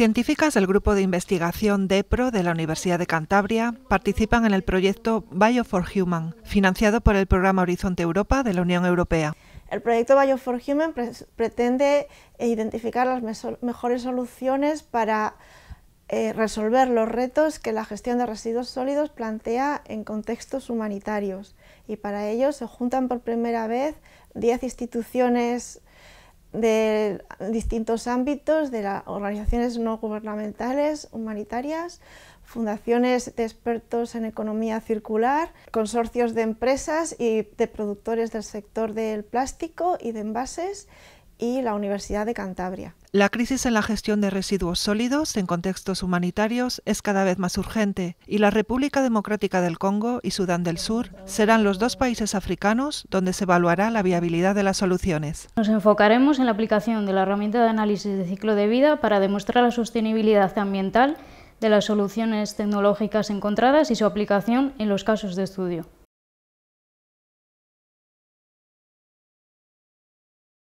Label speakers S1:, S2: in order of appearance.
S1: Científicas del Grupo de Investigación DEPRO de la Universidad de Cantabria participan en el proyecto Bio for Human, financiado por el programa Horizonte Europa de la Unión Europea.
S2: El proyecto Bio for Human pretende identificar las mejores soluciones para eh, resolver los retos que la gestión de residuos sólidos plantea en contextos humanitarios. Y para ello se juntan por primera vez 10 instituciones de distintos ámbitos, de las organizaciones no gubernamentales, humanitarias, fundaciones de expertos en economía circular, consorcios de empresas y de productores del sector del plástico y de envases y la Universidad de Cantabria.
S1: La crisis en la gestión de residuos sólidos en contextos humanitarios es cada vez más urgente y la República Democrática del Congo y Sudán del Sur serán los dos países africanos donde se evaluará la viabilidad de las soluciones.
S3: Nos enfocaremos en la aplicación de la herramienta de análisis de ciclo de vida para demostrar la sostenibilidad ambiental de las soluciones tecnológicas encontradas y su aplicación en los casos de estudio.